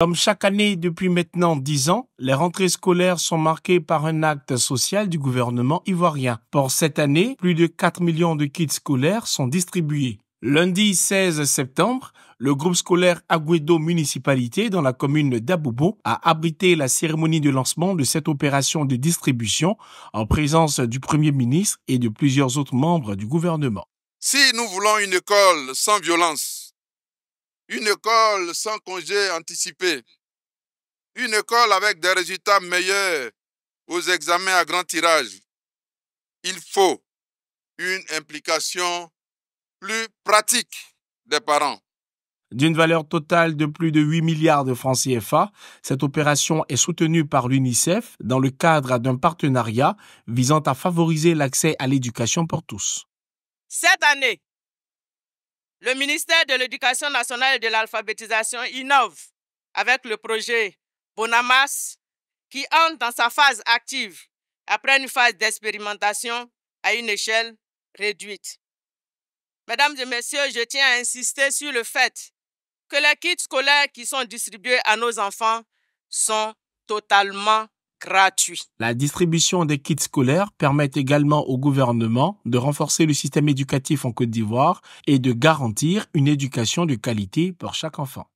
Comme chaque année depuis maintenant dix ans, les rentrées scolaires sont marquées par un acte social du gouvernement ivoirien. Pour cette année, plus de 4 millions de kits scolaires sont distribués. Lundi 16 septembre, le groupe scolaire Aguedo Municipalité dans la commune d'Aboubou a abrité la cérémonie de lancement de cette opération de distribution en présence du Premier ministre et de plusieurs autres membres du gouvernement. Si nous voulons une école sans violence, une école sans congé anticipé, une école avec des résultats meilleurs aux examens à grand tirage. Il faut une implication plus pratique des parents. D'une valeur totale de plus de 8 milliards de francs CFA, cette opération est soutenue par l'UNICEF dans le cadre d'un partenariat visant à favoriser l'accès à l'éducation pour tous. Cette année, le ministère de l'Éducation nationale et de l'alphabétisation innove avec le projet Bonamas qui entre dans sa phase active après une phase d'expérimentation à une échelle réduite. Mesdames et messieurs, je tiens à insister sur le fait que les kits scolaires qui sont distribués à nos enfants sont totalement la distribution des kits scolaires permet également au gouvernement de renforcer le système éducatif en Côte d'Ivoire et de garantir une éducation de qualité pour chaque enfant.